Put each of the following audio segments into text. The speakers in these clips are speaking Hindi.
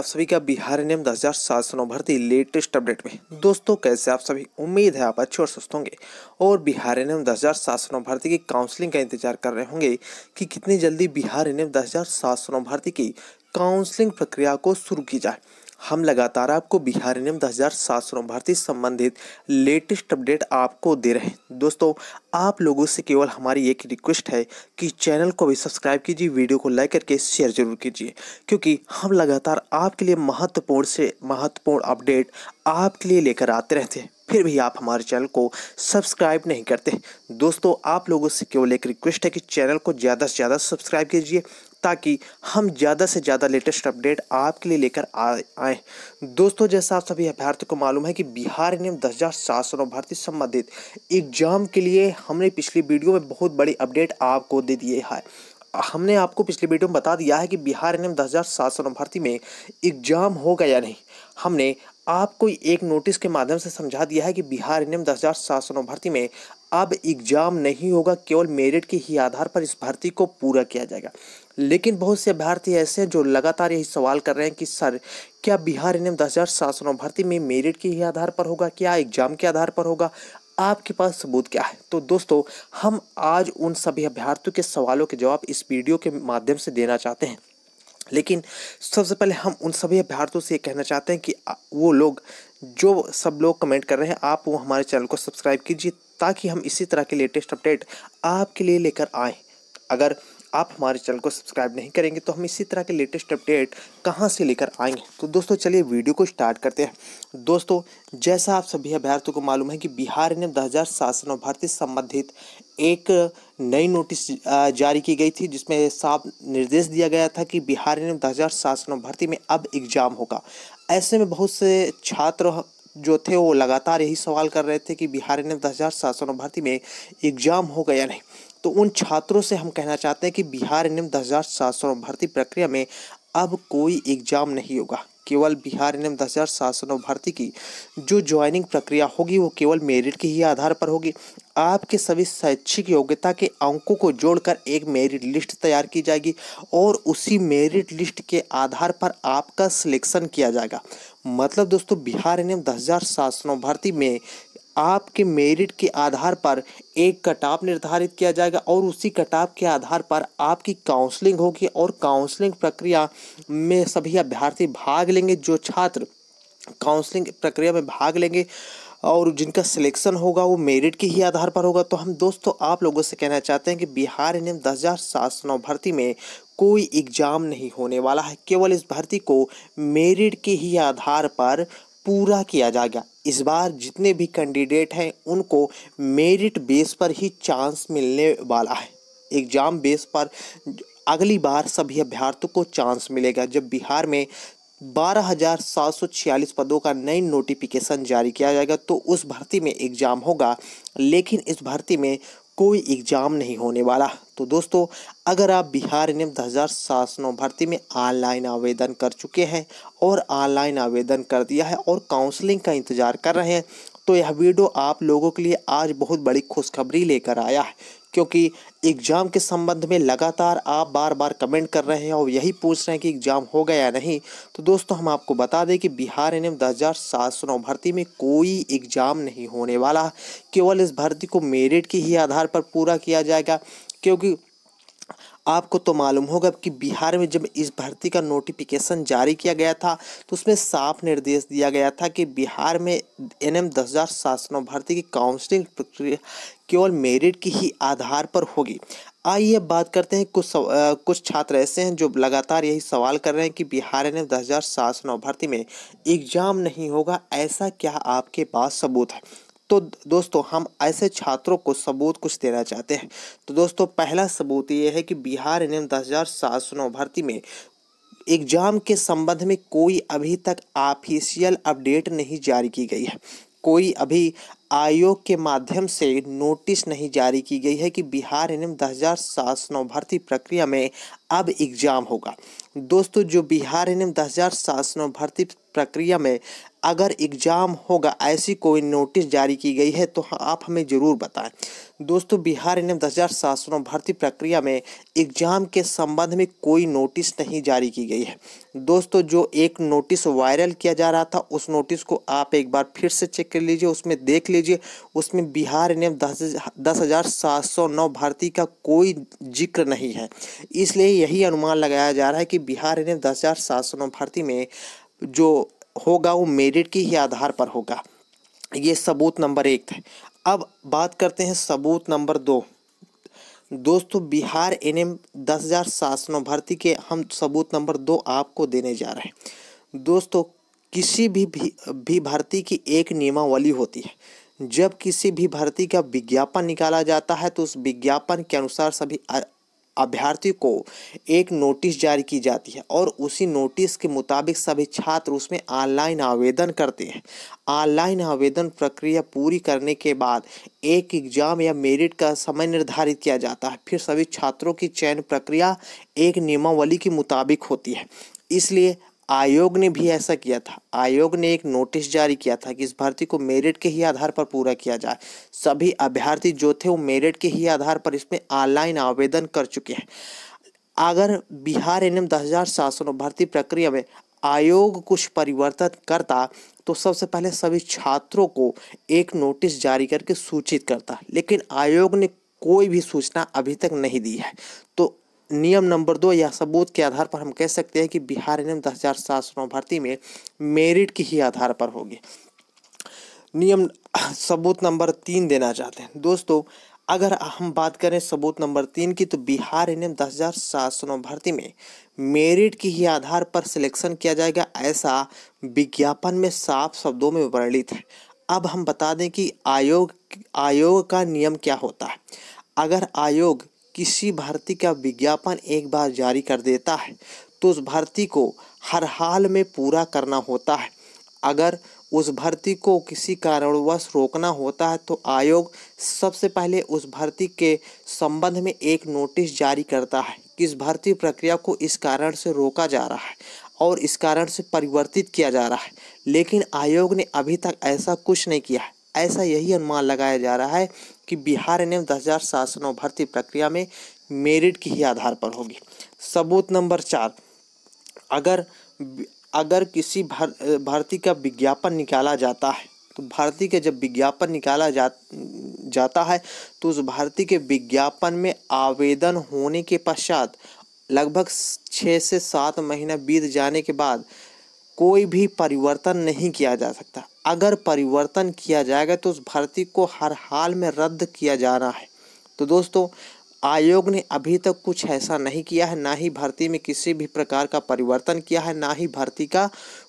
आप सभी का बिहार नियम दस हज़ार सात सौ नौ भर्ती लेटेस्ट अपडेट में दोस्तों कैसे आप सभी उम्मीद है आप अच्छे और स्वस्थ होंगे और बिहार नियम दस हज़ार सात सौ नौ भर्ती की काउंसलिंग का इंतजार कर रहे होंगे कि कितनी जल्दी बिहार नियम दस हज़ार सात सौ नौ भर्ती की काउंसलिंग प्रक्रिया को शुरू की जाए हम लगातार आपको बिहार नियम दस हज़ार सात सौ भर्ती संबंधित लेटेस्ट अपडेट आपको दे रहे हैं दोस्तों आप लोगों से केवल हमारी एक रिक्वेस्ट है कि चैनल को भी सब्सक्राइब कीजिए वीडियो को लाइक करके शेयर जरूर कीजिए क्योंकि हम लगातार आपके लिए महत्वपूर्ण से महत्वपूर्ण अपडेट आपके लिए लेकर आते रहते हैं फिर भी आप हमारे चैनल को सब्सक्राइब नहीं करते दोस्तों आप लोगों से केवल एक रिक्वेस्ट है कि चैनल को ज़्यादा से ज़्यादा सब्सक्राइब कीजिए ताकि हम ज़्यादा से ज़्यादा लेटेस्ट अपडेट आपके लिए लेकर आए दोस्तों जैसा आप सभी अभ्यर्थियों को मालूम है कि बिहार एन एम दस हज़ार सात सौ भर्ती संबंधित एग्जाम के लिए हमने पिछली वीडियो में बहुत बड़ी अपडेट आपको दे दिए है हमने आपको पिछले वीडियो में बता दिया है कि बिहार एन एम दस हज़ार सात सौ भर्ती में एग्जाम होगा या नहीं हमने आपको एक नोटिस के माध्यम से समझा दिया है कि बिहार एन एम दस हज़ार सात सौ भर्ती में अब एग्ज़ाम नहीं होगा केवल मेरिट के ही आधार पर इस भर्ती को पूरा किया जाएगा लेकिन बहुत से अभ्यर्थी ऐसे हैं जो लगातार यही सवाल कर रहे हैं कि सर क्या बिहार इन एम दस हज़ार सात सौ नौ भर्ती में मेरिट के ही आधार पर होगा क्या एग्ज़ाम के आधार पर होगा आपके पास सबूत क्या है तो दोस्तों हम आज उन सभी अभ्यर्थियों के सवालों के जवाब इस वीडियो के माध्यम से देना चाहते हैं लेकिन सबसे पहले हम उन सभी अभ्यर्थियों से ये कहना चाहते हैं कि वो लोग जो सब लोग कमेंट कर रहे हैं आप वो हमारे चैनल को सब्सक्राइब कीजिए ताकि हम इसी तरह के लेटेस्ट अपडेट आपके लिए लेकर आएँ अगर आप हमारे चैनल को सब्सक्राइब नहीं करेंगे तो हम इसी तरह के लेटेस्ट अपडेट कहाँ से लेकर आएंगे तो दोस्तों चलिए वीडियो को स्टार्ट करते हैं दोस्तों जैसा आप सभी अभ्यर्थियों को मालूम है कि बिहार ने हज़ार से नव भारतीय संबंधित एक नई नोटिस जारी की गई थी जिसमें साफ निर्देश दिया गया था कि बिहार एवं दस हज़ार भर्ती में अब एग्ज़ाम होगा ऐसे में बहुत से छात्र जो थे वो लगातार यही सवाल कर रहे थे कि बिहार एन दस हज़ार सात सौ भर्ती में एग्ज़ाम हो गया नहीं तो उन छात्रों से हम कहना चाहते हैं कि बिहार एन दस हज़ार सात सौ भर्ती प्रक्रिया में अब कोई एग्ज़ाम नहीं होगा केवल बिहार एन एम दस हज़ार सात सौ नौ भर्ती की जो ज्वाइनिंग प्रक्रिया होगी वो केवल मेरिट के ही आधार पर होगी आपके सभी शैक्षिक योग्यता के अंकों को जोड़कर एक मेरिट लिस्ट तैयार की जाएगी और उसी मेरिट लिस्ट के आधार पर आपका सिलेक्शन किया जाएगा मतलब दोस्तों बिहार एन एम दस हज़ार सात सौ नौ भर्ती में आपके मेरिट के आधार पर एक कटाप निर्धारित किया जाएगा और उसी कटाप के आधार पर आपकी काउंसलिंग होगी और काउंसलिंग प्रक्रिया में सभी अभ्यर्थी भाग लेंगे जो छात्र काउंसलिंग प्रक्रिया में भाग लेंगे और जिनका सिलेक्शन होगा वो मेरिट के ही आधार पर होगा तो हम दोस्तों आप लोगों से कहना चाहते हैं कि बिहार एन एम दस हज़ार सात सौ नौ भर्ती में कोई एग्ज़ाम नहीं होने वाला है केवल इस भर्ती को मेरिट के ही आधार पर पूरा किया जाएगा इस बार जितने भी कैंडिडेट हैं उनको मेरिट बेस पर ही चांस मिलने वाला है एग्ज़ाम बेस पर अगली बार सभी अभ्यर्थियों को चांस मिलेगा जब बिहार में बारह हज़ार सात सौ छियालीस पदों का नई नोटिफिकेशन जारी किया जाएगा तो उस भर्ती में एग्ज़ाम होगा लेकिन इस भर्ती में कोई एग्ज़ाम नहीं होने वाला तो दोस्तों अगर आप बिहार एन दो हज़ार सात नौ भर्ती में ऑनलाइन आवेदन कर चुके हैं और ऑनलाइन आवेदन कर दिया है और काउंसलिंग का इंतज़ार कर रहे हैं तो यह वीडियो आप लोगों के लिए आज बहुत बड़ी खुशखबरी लेकर आया है क्योंकि एग्ज़ाम के संबंध में लगातार आप बार बार कमेंट कर रहे हैं और यही पूछ रहे हैं कि एग्ज़ाम हो गया या नहीं तो दोस्तों हम आपको बता दें कि बिहार एन एम दस हज़ार सात सौ नौ भर्ती में कोई एग्ज़ाम नहीं होने वाला केवल इस भर्ती को मेरिट के ही आधार पर पूरा किया जाएगा क्योंकि आपको तो मालूम होगा कि बिहार में जब इस भर्ती का नोटिफिकेशन जारी किया गया था तो उसमें साफ निर्देश दिया गया था कि बिहार में एन एम दस हज़ार सात सौ भर्ती की काउंसलिंग प्रक्रिया केवल मेरिट की ही आधार पर होगी आइए बात करते हैं कुछ सव, आ, कुछ छात्र ऐसे हैं जो लगातार यही सवाल कर रहे हैं कि बिहार एन दस हज़ार सात सौ भर्ती में एग्जाम नहीं होगा ऐसा क्या आपके पास सबूत है तो दोस्तों हम ऐसे छात्रों को सबूत कुछ देना चाहते हैं तो दोस्तों पहला सबूत ये है कि बिहार एन एम दस हज़ार सात सौ नौ भर्ती में एग्ज़ाम के संबंध में कोई अभी तक ऑफिशियल अपडेट नहीं जारी की गई है कोई अभी आयोग के माध्यम से नोटिस नहीं जारी की गई है कि बिहार एन एम दस हज़ार सात सौ भर्ती प्रक्रिया में अब एग्ज़ाम होगा दोस्तों जो बिहार एन एम दस हज़ार सात सौ भर्ती प्रक्रिया में अगर एग्ज़ाम होगा ऐसी कोई नोटिस जारी की गई है तो आप हमें ज़रूर बताएं दोस्तों बिहार एन एम दस हज़ार सात सौ भर्ती प्रक्रिया में एग्ज़ाम के संबंध में कोई नोटिस नहीं जारी की गई है दोस्तों जो एक नोटिस वायरल किया जा रहा था उस नोटिस को आप एक बार फिर से चेक कर लीजिए उसमें देख लीजिए लीजिए उसमें बिहार एन दस हज़ार सात सौ नौ भारती का कोई जिक्र नहीं है इसलिए यही अनुमान लगाया जा रहा है कि बिहार एन दस हज़ार सात सौ नौ भारती में जो होगा वो मेरिट के ही आधार पर होगा ये सबूत नंबर एक है अब बात करते हैं सबूत नंबर दो दोस्तों बिहार एन एम दस हज़ार सात सौ नौ भर्ती के हम सबूत नंबर दो आपको देने जा रहे हैं दोस्तों किसी भी भी, भी भर्ती की एक नियमावली होती है जब किसी भी भर्ती का विज्ञापन निकाला जाता है तो उस विज्ञापन के अनुसार सभी अभ्यर्थी को एक नोटिस जारी की जाती है और उसी नोटिस के मुताबिक सभी छात्र उसमें ऑनलाइन आवेदन करते हैं ऑनलाइन आवेदन प्रक्रिया पूरी करने के बाद एक एग्जाम या मेरिट का समय निर्धारित किया जाता है फिर सभी छात्रों की चयन प्रक्रिया एक नियमावली के मुताबिक होती है इसलिए आयोग ने भी ऐसा किया था आयोग ने एक नोटिस जारी किया था कि इस भर्ती को मेरिट के ही आधार पर पूरा किया जाए सभी अभ्यर्थी जो थे वो मेरिट के ही आधार पर इसमें ऑनलाइन आवेदन कर चुके हैं अगर बिहार एन एम दस हज़ार सात भर्ती प्रक्रिया में आयोग कुछ परिवर्तन करता तो सबसे पहले सभी छात्रों को एक नोटिस जारी करके सूचित करता लेकिन आयोग ने कोई भी सूचना अभी तक नहीं दी है तो नियम नंबर दो या सबूत के आधार पर हम कह सकते हैं कि बिहार नियम दस हज़ार सात सौ भर्ती में मेरिट की ही आधार पर होगी नियम सबूत नंबर तीन देना चाहते हैं दोस्तों अगर हम बात करें सबूत नंबर तीन की तो बिहार एन एम दस हज़ार सात सौ नौ भर्ती में मेरिट की ही आधार पर सिलेक्शन किया जाएगा ऐसा विज्ञापन में साफ शब्दों में वर्णित है अब हम बता दें कि आयोग आयोग का नियम क्या होता है अगर आयोग किसी भर्ती का विज्ञापन एक बार जारी कर देता है तो उस भर्ती को हर हाल में पूरा करना होता है अगर उस भर्ती को किसी कारणवश रोकना होता है तो आयोग सबसे पहले उस भर्ती के संबंध में एक नोटिस जारी करता है कि इस भर्ती प्रक्रिया को इस कारण से रोका जा रहा है और इस कारण से परिवर्तित किया जा रहा है लेकिन आयोग ने अभी तक ऐसा कुछ नहीं किया ऐसा यही अनुमान लगाया जा रहा है कि बिहार एन एम शासनों भर्ती प्रक्रिया में मेरिट के ही आधार पर होगी सबूत नंबर चार अगर अगर किसी भर, भर्ती का विज्ञापन निकाला जाता है तो भर्ती के जब विज्ञापन निकाला जा जाता है तो उस भर्ती के विज्ञापन में आवेदन होने के पश्चात लगभग छः से सात महीना बीत जाने के बाद कोई भी परिवर्तन नहीं किया जा सकता अगर परिवर्तन किया जाएगा तो उस भर्ती को हर हाल में रद्द किया जाना है तो दोस्तों आयोग ने अभी तक कुछ ऐसा नहीं किया है ना ही भर्ती में किसी भी प्रकार का परिवर्तन किया है ना ही भर्ती का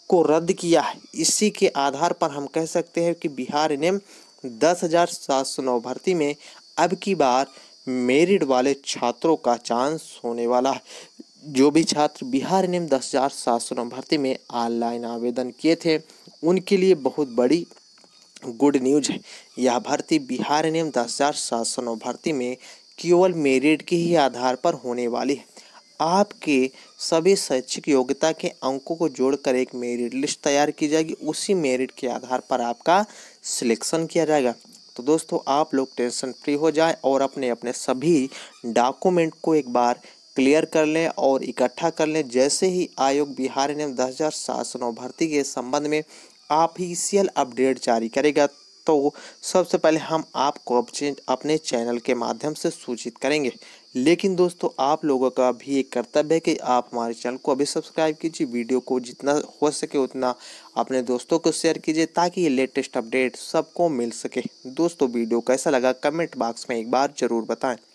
को रद्द किया है इसी के आधार पर हम कह सकते हैं कि बिहार ने दस हज़ार सात सौ नौ भर्ती में अब की बार मेरिट वाले छात्रों का चांस होने वाला है जो भी छात्र बिहार ने दस हज़ार सात सौ नौ भर्ती में ऑनलाइन आवेदन किए थे उनके लिए बहुत बड़ी गुड न्यूज है यह भर्ती बिहार नियम दस हजार सात सौ नौ भर्ती में केवल मेरिट के ही आधार पर होने वाली है आपके सभी शैक्षिक योग्यता के अंकों को जोड़कर एक मेरिट लिस्ट तैयार की जाएगी उसी मेरिट के आधार पर आपका सिलेक्शन किया जाएगा तो दोस्तों आप लोग टेंशन फ्री हो जाए और अपने अपने सभी डॉक्यूमेंट को एक बार क्लियर कर लें और इकट्ठा कर लें जैसे ही आयोग बिहार ने दस हजार शासनों भर्ती के संबंध में ऑफिशियल अपडेट जारी करेगा तो सबसे पहले हम आपको अपने चैनल के माध्यम से सूचित करेंगे लेकिन दोस्तों आप लोगों का भी एक कर्तव्य है कि आप हमारे चैनल को अभी सब्सक्राइब कीजिए वीडियो को जितना हो सके उतना अपने दोस्तों को शेयर कीजिए ताकि ये लेटेस्ट अपडेट सबको मिल सके दोस्तों वीडियो कैसा लगा कमेंट बॉक्स में एक बार ज़रूर बताएं